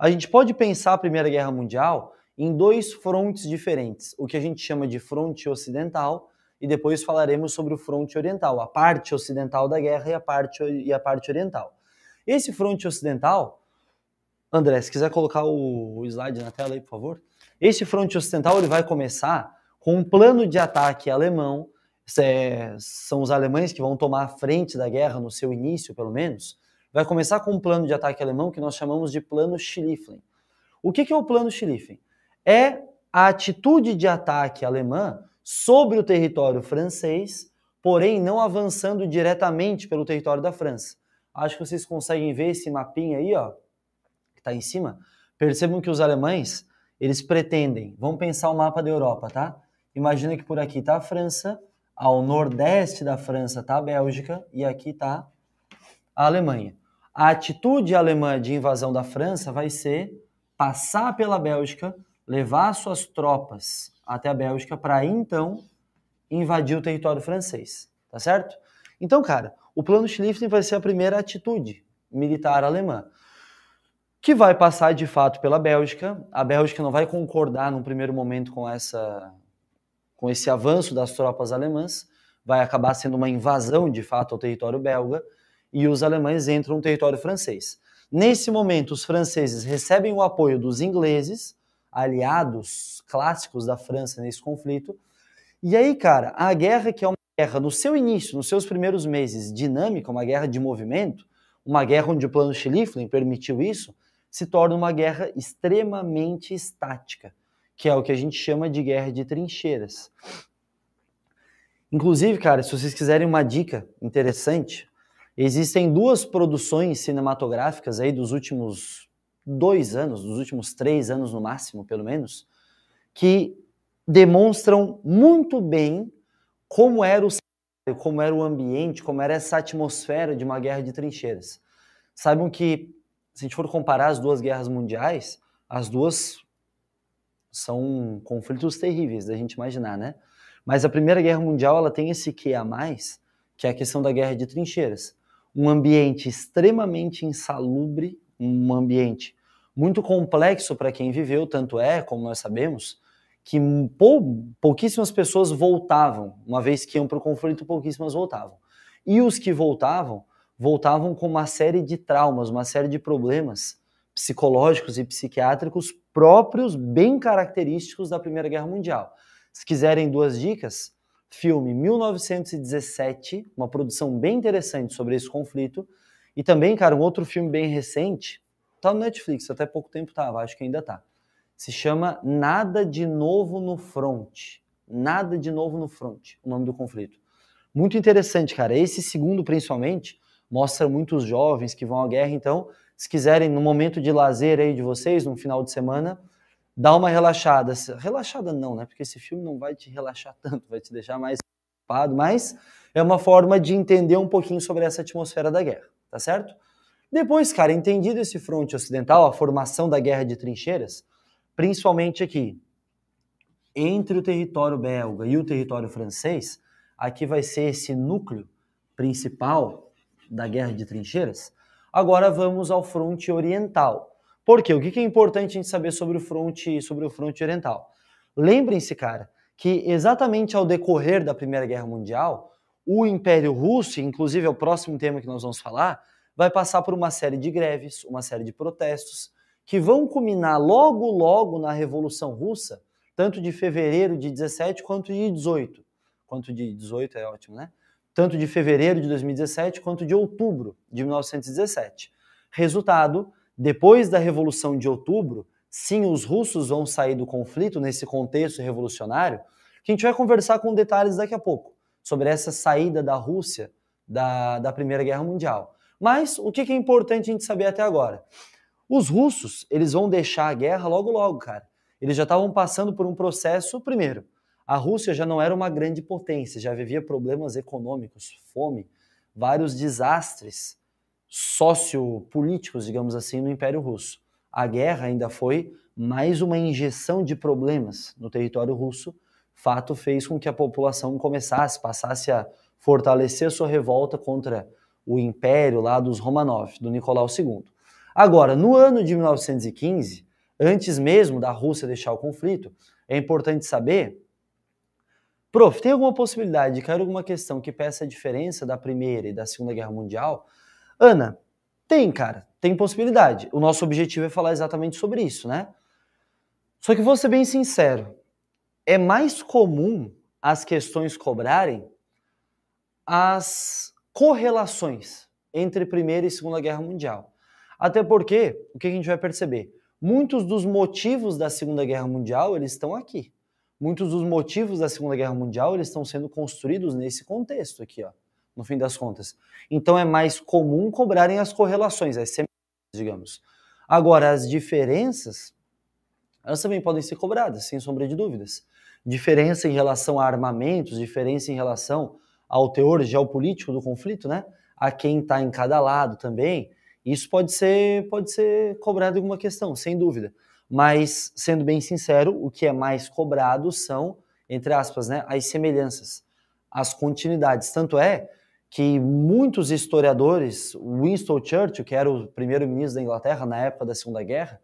A gente pode pensar a Primeira Guerra Mundial em dois frontes diferentes, o que a gente chama de fronte ocidental e depois falaremos sobre o fronte oriental, a parte ocidental da guerra e a parte, e a parte oriental. Esse fronte ocidental, André, se quiser colocar o slide na tela aí, por favor. Esse fronte ocidental ele vai começar com um plano de ataque alemão, é, são os alemães que vão tomar a frente da guerra no seu início, pelo menos, Vai começar com um plano de ataque alemão que nós chamamos de plano Schlieffen. O que, que é o plano Schlieffen? É a atitude de ataque alemã sobre o território francês, porém não avançando diretamente pelo território da França. Acho que vocês conseguem ver esse mapinha aí, ó, que está em cima. Percebam que os alemães, eles pretendem, vamos pensar o mapa da Europa, tá? Imagina que por aqui está a França, ao nordeste da França está a Bélgica e aqui está a Alemanha. A atitude alemã de invasão da França vai ser passar pela Bélgica, levar suas tropas até a Bélgica para então invadir o território francês, tá certo? Então, cara, o plano Schlieffen vai ser a primeira atitude militar alemã, que vai passar de fato pela Bélgica. A Bélgica não vai concordar num primeiro momento com essa com esse avanço das tropas alemãs, vai acabar sendo uma invasão de fato ao território belga e os alemães entram no território francês. Nesse momento, os franceses recebem o apoio dos ingleses, aliados clássicos da França nesse conflito. E aí, cara, a guerra, que é uma guerra no seu início, nos seus primeiros meses, dinâmica, uma guerra de movimento, uma guerra onde o plano Schlieffen permitiu isso, se torna uma guerra extremamente estática, que é o que a gente chama de guerra de trincheiras. Inclusive, cara, se vocês quiserem uma dica interessante, Existem duas produções cinematográficas aí dos últimos dois anos, dos últimos três anos no máximo, pelo menos, que demonstram muito bem como era o cenário, como era o ambiente, como era essa atmosfera de uma guerra de trincheiras. Saibam que, se a gente for comparar as duas guerras mundiais, as duas são conflitos terríveis da gente imaginar, né? Mas a Primeira Guerra Mundial ela tem esse quê a mais, que é a questão da guerra de trincheiras um ambiente extremamente insalubre, um ambiente muito complexo para quem viveu, tanto é, como nós sabemos, que pou, pouquíssimas pessoas voltavam, uma vez que iam para o conflito, pouquíssimas voltavam. E os que voltavam, voltavam com uma série de traumas, uma série de problemas psicológicos e psiquiátricos próprios, bem característicos da Primeira Guerra Mundial. Se quiserem duas dicas, filme 1917, uma produção bem interessante sobre esse conflito. E também, cara, um outro filme bem recente, tá no Netflix, até pouco tempo tava, acho que ainda tá. Se chama Nada de Novo no Front. Nada de Novo no Front, o nome do conflito. Muito interessante, cara. Esse segundo, principalmente, mostra muitos jovens que vão à guerra. Então, se quiserem, no momento de lazer aí de vocês, no final de semana, dá uma relaxada. Relaxada não, né? Porque esse filme não vai te relaxar tanto, vai te deixar mais ocupado, mas é uma forma de entender um pouquinho sobre essa atmosfera da guerra, tá certo? Depois, cara, entendido esse fronte ocidental, a formação da guerra de trincheiras, principalmente aqui, entre o território belga e o território francês, aqui vai ser esse núcleo principal da guerra de trincheiras. Agora vamos ao fronte oriental, por quê? O que é importante a gente saber sobre o front, sobre o front oriental? Lembrem-se, cara, que exatamente ao decorrer da Primeira Guerra Mundial, o Império Russo, inclusive é o próximo tema que nós vamos falar, vai passar por uma série de greves, uma série de protestos, que vão culminar logo, logo na Revolução Russa, tanto de fevereiro de 17 quanto de 18. Quanto de 18 é ótimo, né? Tanto de fevereiro de 2017 quanto de outubro de 1917. Resultado, depois da Revolução de Outubro, sim, os russos vão sair do conflito nesse contexto revolucionário, que a gente vai conversar com detalhes daqui a pouco, sobre essa saída da Rússia da, da Primeira Guerra Mundial. Mas o que é importante a gente saber até agora? Os russos, eles vão deixar a guerra logo logo, cara. Eles já estavam passando por um processo, primeiro, a Rússia já não era uma grande potência, já vivia problemas econômicos, fome, vários desastres sociopolíticos, digamos assim, no Império Russo. A guerra ainda foi mais uma injeção de problemas no território russo. Fato fez com que a população começasse, passasse a fortalecer sua revolta contra o império lá dos Romanov, do Nicolau II. Agora, no ano de 1915, antes mesmo da Rússia deixar o conflito, é importante saber Prof, tem alguma possibilidade de cair alguma questão que peça a diferença da Primeira e da Segunda Guerra Mundial? Ana, tem, cara, tem possibilidade. O nosso objetivo é falar exatamente sobre isso, né? Só que vou ser bem sincero, é mais comum as questões cobrarem as correlações entre Primeira e Segunda Guerra Mundial. Até porque, o que a gente vai perceber? Muitos dos motivos da Segunda Guerra Mundial, eles estão aqui. Muitos dos motivos da Segunda Guerra Mundial, eles estão sendo construídos nesse contexto aqui, ó no fim das contas. Então é mais comum cobrarem as correlações, as semelhanças, digamos. Agora, as diferenças, elas também podem ser cobradas, sem sombra de dúvidas. Diferença em relação a armamentos, diferença em relação ao teor geopolítico do conflito, né? A quem está em cada lado também. Isso pode ser, pode ser cobrado em alguma questão, sem dúvida. Mas, sendo bem sincero, o que é mais cobrado são, entre aspas, né, as semelhanças, as continuidades. Tanto é que muitos historiadores, Winston Churchill, que era o primeiro-ministro da Inglaterra na época da Segunda Guerra,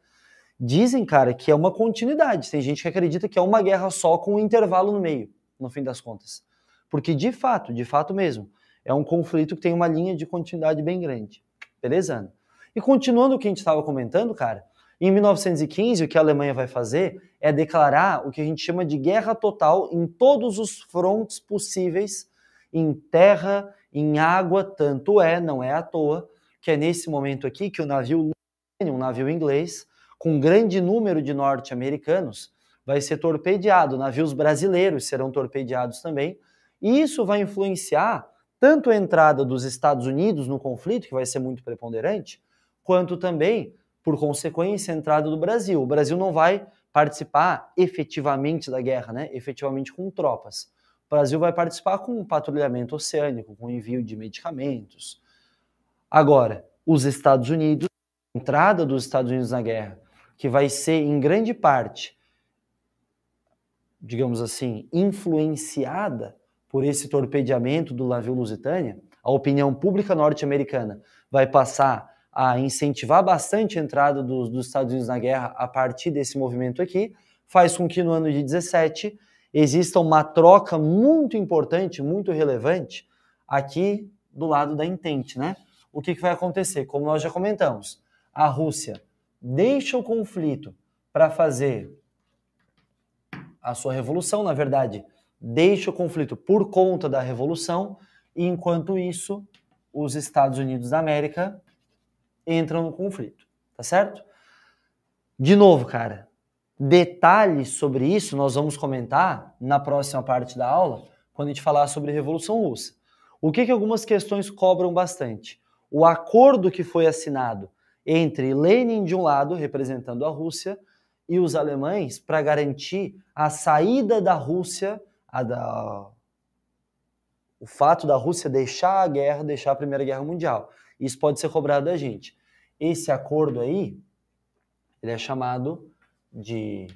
dizem, cara, que é uma continuidade. Tem gente que acredita que é uma guerra só com um intervalo no meio, no fim das contas. Porque de fato, de fato mesmo, é um conflito que tem uma linha de continuidade bem grande. Beleza? Ana? E continuando o que a gente estava comentando, cara, em 1915 o que a Alemanha vai fazer é declarar o que a gente chama de guerra total em todos os frontes possíveis, em terra, em água, tanto é, não é à toa, que é nesse momento aqui que o navio um navio inglês, com um grande número de norte-americanos, vai ser torpedeado. Navios brasileiros serão torpedeados também. E isso vai influenciar tanto a entrada dos Estados Unidos no conflito, que vai ser muito preponderante, quanto também, por consequência, a entrada do Brasil. O Brasil não vai participar efetivamente da guerra, né? efetivamente com tropas. O Brasil vai participar com o patrulhamento oceânico, com o envio de medicamentos. Agora, os Estados Unidos, a entrada dos Estados Unidos na guerra, que vai ser em grande parte, digamos assim, influenciada por esse torpedeamento do navio Lusitânia, a opinião pública norte-americana vai passar a incentivar bastante a entrada dos, dos Estados Unidos na guerra a partir desse movimento aqui, faz com que no ano de 17 exista uma troca muito importante, muito relevante aqui do lado da entente, né? O que, que vai acontecer? Como nós já comentamos, a Rússia deixa o conflito para fazer a sua revolução, na verdade, deixa o conflito por conta da revolução, e enquanto isso, os Estados Unidos da América entram no conflito, tá certo? De novo, cara, Detalhes sobre isso nós vamos comentar na próxima parte da aula, quando a gente falar sobre Revolução Russa. O que, que algumas questões cobram bastante? O acordo que foi assinado entre Lenin, de um lado, representando a Rússia, e os alemães para garantir a saída da Rússia, da... o fato da Rússia deixar a guerra, deixar a Primeira Guerra Mundial. Isso pode ser cobrado da gente. Esse acordo aí, ele é chamado de.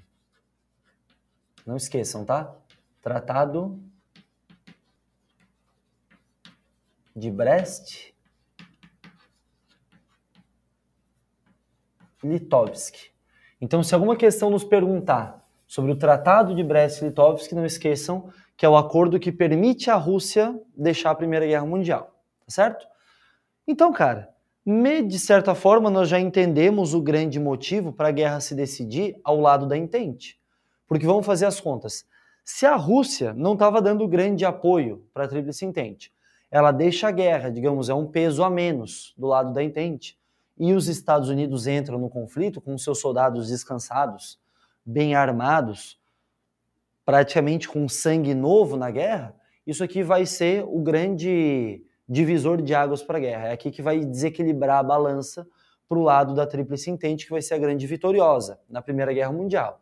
Não esqueçam, tá? Tratado de Brest Litovsk. Então, se alguma questão nos perguntar sobre o Tratado de Brest-Litovsk, não esqueçam que é o acordo que permite à Rússia deixar a Primeira Guerra Mundial, tá certo? Então, cara, de certa forma, nós já entendemos o grande motivo para a guerra se decidir ao lado da entente. Porque vamos fazer as contas. Se a Rússia não estava dando grande apoio para a Tríplice Entente, ela deixa a guerra, digamos, é um peso a menos do lado da entente. E os Estados Unidos entram no conflito com seus soldados descansados, bem armados, praticamente com sangue novo na guerra. Isso aqui vai ser o grande divisor de águas para a guerra. É aqui que vai desequilibrar a balança para o lado da Tríplice Entente, que vai ser a grande vitoriosa na Primeira Guerra Mundial.